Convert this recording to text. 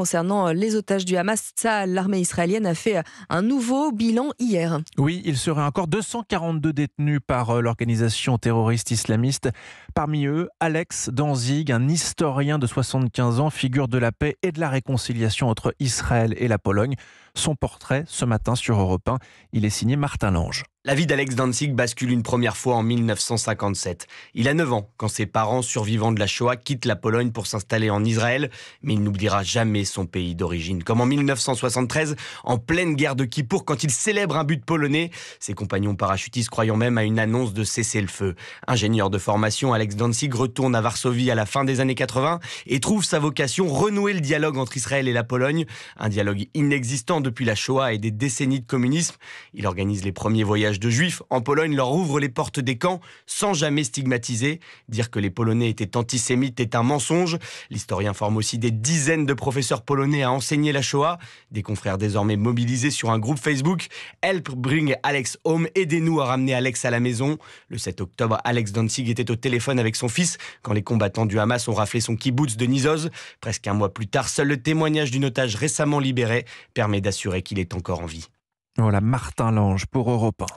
concernant euh, les otages du Hamas, l'armée israélienne a fait euh, un nouveau bilan hier. Oui, il serait encore 242 détenus par euh, l'organisation terroriste islamiste. Parmi eux, Alex Danzig, un historien de 75 ans, figure de la paix et de la réconciliation entre Israël et la Pologne. Son portrait ce matin sur Europe 1, il est signé Martin Lange. La vie d'Alex Danzig bascule une première fois en 1957. Il a 9 ans quand ses parents, survivants de la Shoah, quittent la Pologne pour s'installer en Israël, mais il n'oubliera jamais son pays d'origine. Comme en 1973, en pleine guerre de Kippour, quand il célèbre un but polonais, ses compagnons parachutistes croyant même à une annonce de cesser le feu. Ingénieur de formation, Alex Danzig retourne à Varsovie à la fin des années 80 et trouve sa vocation renouer le dialogue entre Israël et la Pologne, un dialogue inexistant depuis la Shoah et des décennies de communisme. Il organise les premiers voyages de juifs en Pologne, leur ouvre les portes des camps sans jamais stigmatiser. Dire que les Polonais étaient antisémites est un mensonge. L'historien forme aussi des dizaines de professeurs polonais à enseigner la Shoah. Des confrères désormais mobilisés sur un groupe Facebook. Help bring Alex home. Aidez-nous à ramener Alex à la maison. Le 7 octobre, Alex Danzig était au téléphone avec son fils quand les combattants du Hamas ont raflé son kibbutz de Nizoz. Presque un mois plus tard, seul le témoignage d'une otage récemment libérée permet d'assurer assurer qu'il est encore en vie. Voilà, Martin Lange pour Europe 1.